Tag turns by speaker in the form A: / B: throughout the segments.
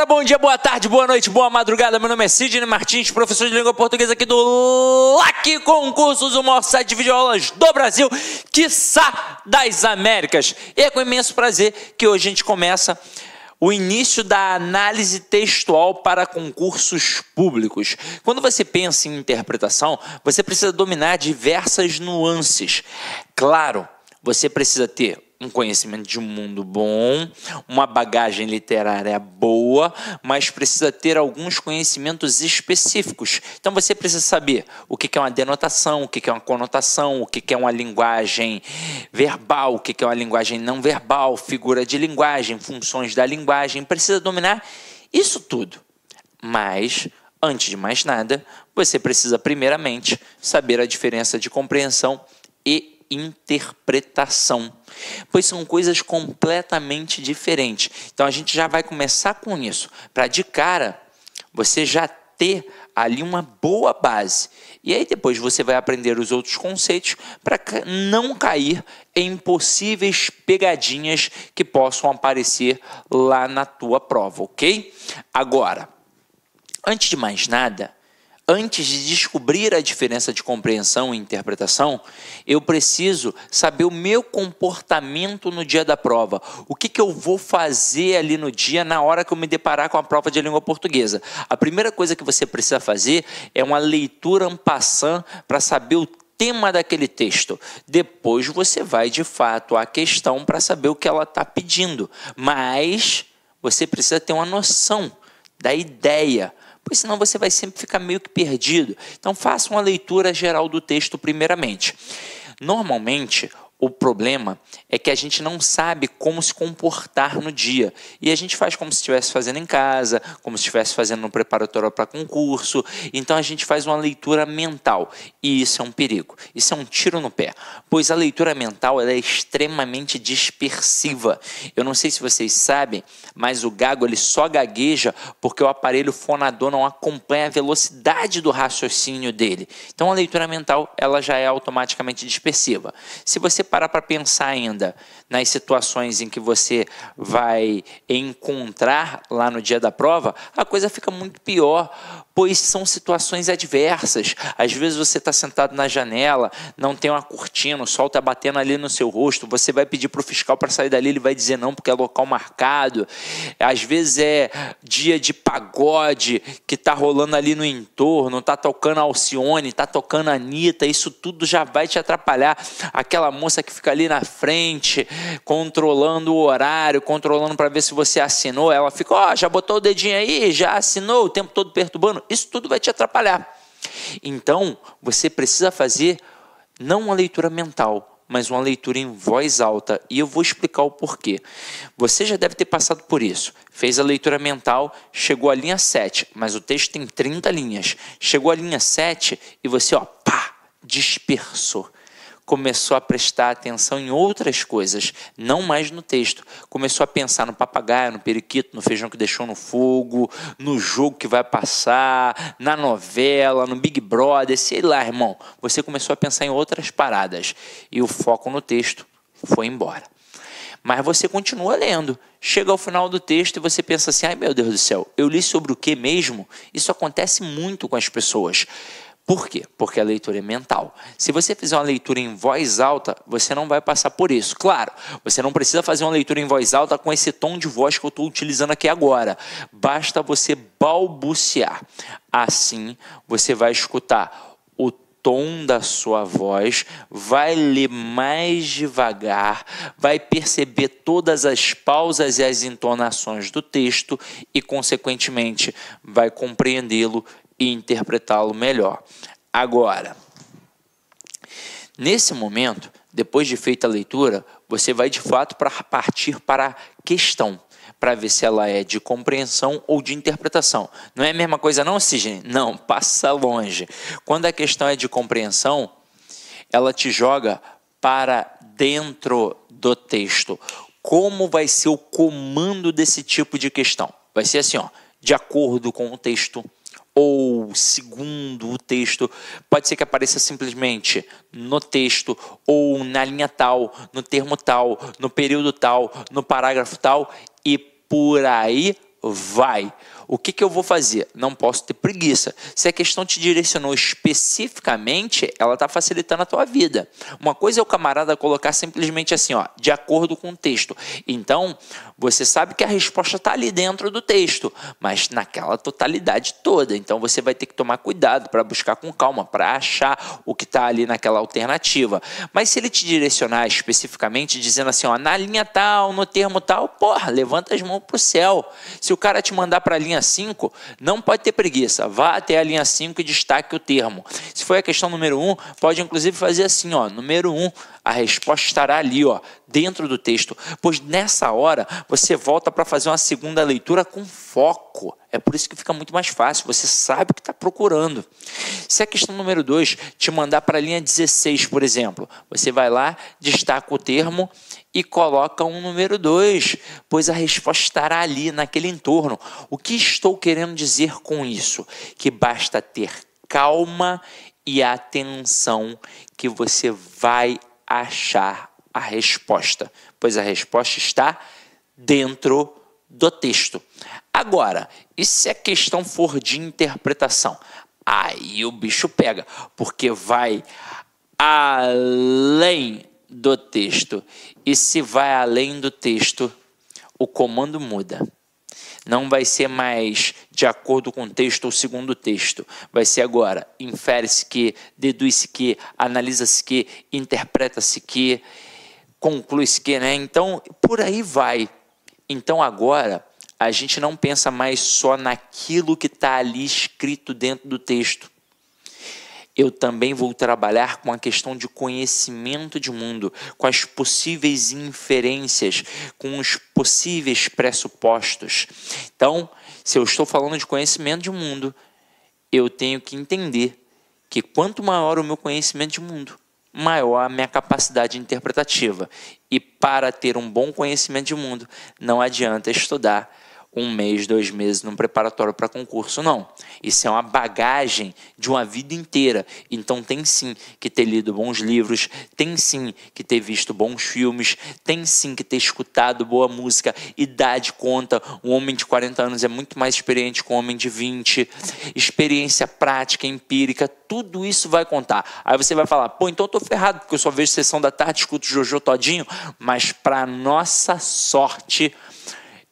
A: galera, bom dia, boa tarde, boa noite, boa madrugada. Meu nome é Sidney Martins, professor de língua portuguesa aqui do LAC Concursos, o maior site de videoaulas do Brasil, quiçá das Américas. E é com imenso prazer que hoje a gente começa o início da análise textual para concursos públicos. Quando você pensa em interpretação, você precisa dominar diversas nuances. Claro, você precisa ter um conhecimento de um mundo bom, uma bagagem literária boa, mas precisa ter alguns conhecimentos específicos. Então você precisa saber o que é uma denotação, o que é uma conotação, o que é uma linguagem verbal, o que é uma linguagem não verbal, figura de linguagem, funções da linguagem. Precisa dominar isso tudo. Mas, antes de mais nada, você precisa, primeiramente, saber a diferença de compreensão e interpretação, pois são coisas completamente diferentes. Então a gente já vai começar com isso, para de cara você já ter ali uma boa base. E aí depois você vai aprender os outros conceitos para não cair em possíveis pegadinhas que possam aparecer lá na tua prova, ok? Agora, antes de mais nada, antes de descobrir a diferença de compreensão e interpretação, eu preciso saber o meu comportamento no dia da prova. O que, que eu vou fazer ali no dia, na hora que eu me deparar com a prova de língua portuguesa? A primeira coisa que você precisa fazer é uma leitura passant para saber o tema daquele texto. Depois você vai de fato à questão para saber o que ela está pedindo. Mas você precisa ter uma noção da ideia pois senão você vai sempre ficar meio que perdido. Então faça uma leitura geral do texto primeiramente. Normalmente, o problema é que a gente não sabe como se comportar no dia. E a gente faz como se estivesse fazendo em casa, como se estivesse fazendo no preparatório para concurso. Então a gente faz uma leitura mental. E isso é um perigo. Isso é um tiro no pé. Pois a leitura mental é extremamente dispersiva. Eu não sei se vocês sabem, mas o gago ele só gagueja porque o aparelho fonador não acompanha a velocidade do raciocínio dele. Então a leitura mental ela já é automaticamente dispersiva. Se você parar para pensar ainda nas situações em que você vai encontrar lá no dia da prova, a coisa fica muito pior, pois são situações adversas. Às vezes você está sentado na janela, não tem uma cortina, o sol está batendo ali no seu rosto, você vai pedir para o fiscal para sair dali, ele vai dizer não porque é local marcado. Às vezes é dia de pagode que está rolando ali no entorno, está tocando Alcione, está tocando Anitta, isso tudo já vai te atrapalhar. Aquela moça que fica ali na frente, controlando o horário, controlando para ver se você assinou, ela fica, ó, oh, já botou o dedinho aí, já assinou, o tempo todo perturbando isso tudo vai te atrapalhar. Então, você precisa fazer não uma leitura mental, mas uma leitura em voz alta. E eu vou explicar o porquê. Você já deve ter passado por isso. Fez a leitura mental, chegou à linha 7, mas o texto tem 30 linhas. Chegou à linha 7 e você, ó, pá, dispersou começou a prestar atenção em outras coisas, não mais no texto. Começou a pensar no papagaio, no periquito, no feijão que deixou no fogo, no jogo que vai passar, na novela, no Big Brother, sei lá, irmão. Você começou a pensar em outras paradas e o foco no texto foi embora. Mas você continua lendo. Chega ao final do texto e você pensa assim: ai meu Deus do céu, eu li sobre o que mesmo? Isso acontece muito com as pessoas. Por quê? Porque a leitura é mental. Se você fizer uma leitura em voz alta, você não vai passar por isso. Claro, você não precisa fazer uma leitura em voz alta com esse tom de voz que eu estou utilizando aqui agora. Basta você balbuciar. Assim, você vai escutar o tom da sua voz, vai ler mais devagar, vai perceber todas as pausas e as entonações do texto e, consequentemente, vai compreendê-lo e interpretá-lo melhor. Agora, nesse momento, depois de feita a leitura, você vai de fato para partir para a questão, para ver se ela é de compreensão ou de interpretação. Não é a mesma coisa não, Sidney? Não, passa longe. Quando a questão é de compreensão, ela te joga para dentro do texto. Como vai ser o comando desse tipo de questão? Vai ser assim, ó, de acordo com o texto ou segundo o texto. Pode ser que apareça simplesmente no texto, ou na linha tal, no termo tal, no período tal, no parágrafo tal e por aí vai. O que, que eu vou fazer? Não posso ter preguiça. Se a questão te direcionou especificamente, ela está facilitando a tua vida. Uma coisa é o camarada colocar simplesmente assim, ó, de acordo com o texto. Então, você sabe que a resposta está ali dentro do texto, mas naquela totalidade toda. Então, você vai ter que tomar cuidado para buscar com calma, para achar o que está ali naquela alternativa. Mas se ele te direcionar especificamente, dizendo assim, ó, na linha tal, no termo tal, porra, levanta as mãos para o céu. Se o cara te mandar para a linha linha 5, não pode ter preguiça. Vá até a linha 5 e destaque o termo. Se foi a questão número 1, um, pode inclusive fazer assim, ó, número 1, um, a resposta estará ali, ó, dentro do texto, pois nessa hora você volta para fazer uma segunda leitura com foco. É por isso que fica muito mais fácil, você sabe o que está procurando. Se a questão número 2 te mandar para a linha 16, por exemplo, você vai lá, destaca o termo e coloca um número 2, pois a resposta estará ali, naquele entorno. O que estou querendo dizer com isso? Que basta ter calma e atenção que você vai achar a resposta, pois a resposta está dentro do texto. Agora, e se a questão for de interpretação? Aí o bicho pega, porque vai além do texto. E se vai além do texto, o comando muda. Não vai ser mais de acordo com o texto ou segundo o texto. Vai ser agora infere-se que, deduz-se que, analisa-se que, interpreta-se que, conclui-se que, né? Então, por aí vai. Então, agora, a gente não pensa mais só naquilo que está ali escrito dentro do texto. Eu também vou trabalhar com a questão de conhecimento de mundo, com as possíveis inferências, com os possíveis pressupostos. Então, se eu estou falando de conhecimento de mundo, eu tenho que entender que quanto maior o meu conhecimento de mundo, maior a minha capacidade interpretativa. E para ter um bom conhecimento de mundo, não adianta estudar um mês, dois meses num preparatório para concurso, não. Isso é uma bagagem de uma vida inteira. Então tem sim que ter lido bons livros, tem sim que ter visto bons filmes, tem sim que ter escutado boa música. Idade conta. Um homem de 40 anos é muito mais experiente que um homem de 20. Experiência prática, empírica, tudo isso vai contar. Aí você vai falar, pô, então eu tô ferrado, porque eu só vejo sessão da tarde, escuto Jojo todinho. Mas para nossa sorte,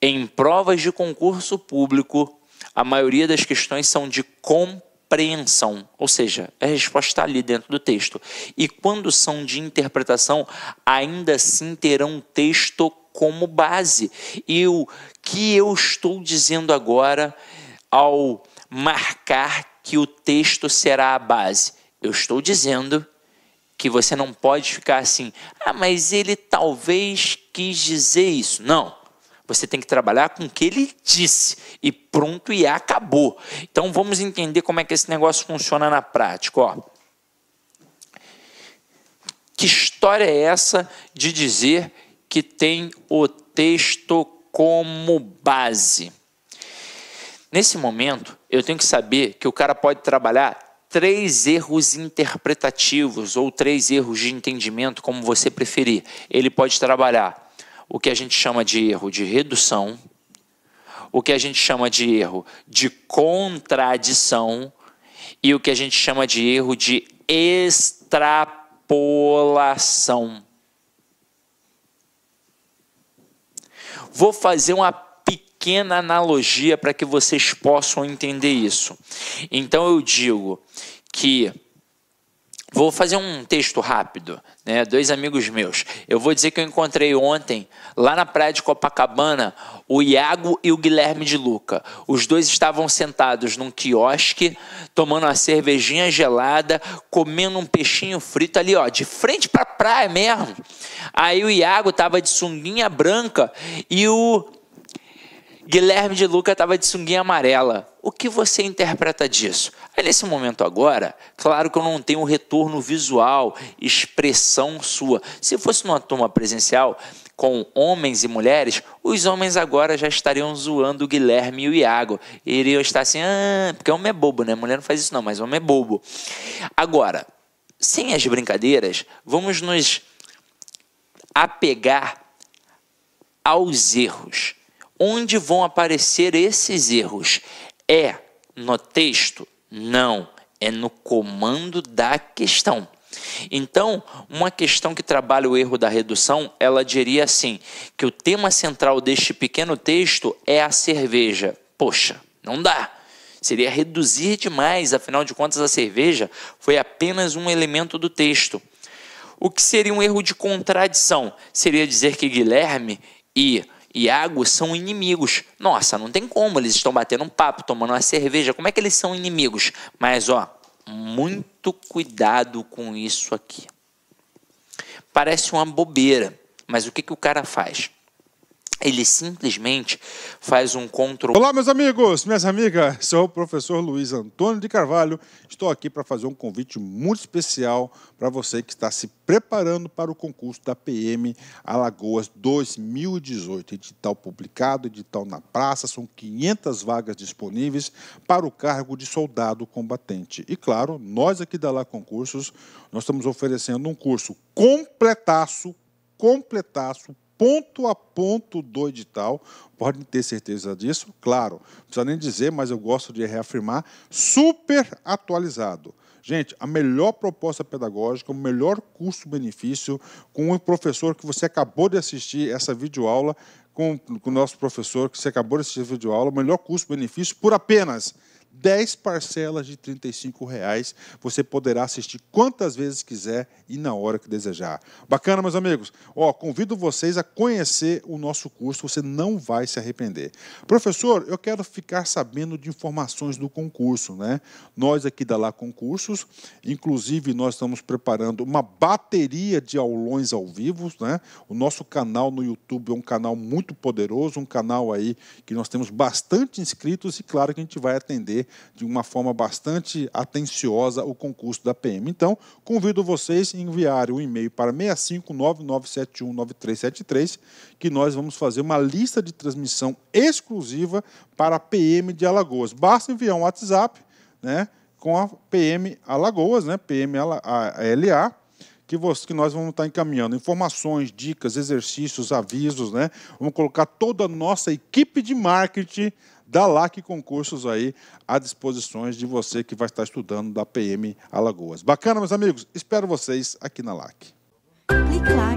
A: em provas de concurso público, a maioria das questões são de compreensão, ou seja, é a resposta está ali dentro do texto. E quando são de interpretação, ainda assim terão texto como base. E o que eu estou dizendo agora ao marcar que o texto será a base? Eu estou dizendo que você não pode ficar assim, ah, mas ele talvez quis dizer isso. Não. Você tem que trabalhar com o que ele disse e pronto e acabou. Então vamos entender como é que esse negócio funciona na prática, ó. Que história é essa de dizer que tem o texto como base? Nesse momento, eu tenho que saber que o cara pode trabalhar três erros interpretativos ou três erros de entendimento, como você preferir. Ele pode trabalhar o que a gente chama de erro de redução, o que a gente chama de erro de contradição e o que a gente chama de erro de extrapolação. Vou fazer uma pequena analogia para que vocês possam entender isso. Então eu digo que Vou fazer um texto rápido, né? Dois amigos meus. Eu vou dizer que eu encontrei ontem, lá na praia de Copacabana, o Iago e o Guilherme de Luca. Os dois estavam sentados num quiosque, tomando uma cervejinha gelada, comendo um peixinho frito ali, ó, de frente pra praia mesmo. Aí o Iago tava de sunguinha branca e o Guilherme de Luca estava de sunguinha amarela. O que você interpreta disso? Aí, nesse momento agora, claro que eu não tenho retorno visual, expressão sua. Se fosse numa turma presencial com homens e mulheres, os homens agora já estariam zoando o Guilherme e o Iago. E iriam estar assim, ah, porque homem é bobo, né? Mulher não faz isso não, mas homem é bobo. Agora, sem as brincadeiras, vamos nos apegar aos erros. Onde vão aparecer esses erros? É no texto? Não, é no comando da questão. Então, uma questão que trabalha o erro da redução, ela diria assim: que o tema central deste pequeno texto é a cerveja. Poxa, não dá. Seria reduzir demais, afinal de contas, a cerveja foi apenas um elemento do texto. O que seria um erro de contradição? Seria dizer que Guilherme e Iago são inimigos. Nossa, não tem como, eles estão batendo um papo, tomando uma cerveja, como é que eles são inimigos? Mas, ó, muito cuidado com isso aqui. Parece uma bobeira, mas o que, que o cara faz? ele simplesmente faz um controle. Olá,
B: meus amigos, minhas amigas, sou o professor Luiz Antônio de Carvalho. Estou aqui para fazer um convite muito especial para você que está se preparando para o concurso da PM Alagoas 2018. Edital publicado, edital na praça, são 500 vagas disponíveis para o cargo de soldado combatente. E claro, nós aqui da Lá Concursos, nós estamos oferecendo um curso completaço, completaço, ponto a ponto do edital. Podem ter certeza disso? Claro, não precisa nem dizer, mas eu gosto de reafirmar, super atualizado. Gente, a melhor proposta pedagógica, o melhor custo-benefício com o professor que você acabou de assistir essa videoaula, com, com o nosso professor que você acabou de assistir a videoaula, o melhor custo-benefício por apenas 10 parcelas de R$ 35. Reais. Você poderá assistir quantas vezes quiser e na hora que desejar. Bacana, meus amigos? Ó, convido vocês a conhecer o nosso curso, você não vai se arrepender. Professor, eu quero ficar sabendo de informações do concurso, né? Nós aqui da Lá Concursos, inclusive nós estamos preparando uma bateria de aulões ao vivo, né? O nosso canal no YouTube é um canal muito poderoso, um canal aí que nós temos bastante inscritos e claro que a gente vai atender de uma forma bastante atenciosa o concurso da PM. Então, convido vocês a enviarem um e-mail para 6599719373 que nós vamos fazer uma lista de transmissão exclusiva para a PM de Alagoas. Basta enviar um WhatsApp, né, com a PM Alagoas, né, PM LA, que, você, que, nós vamos estar encaminhando informações, dicas, exercícios, avisos, né? Vamos colocar toda a nossa equipe de marketing da LAC Concursos aí à disposição de você que vai estar estudando da PM Alagoas. Bacana, meus amigos? Espero vocês aqui na LAC. Clique LAC.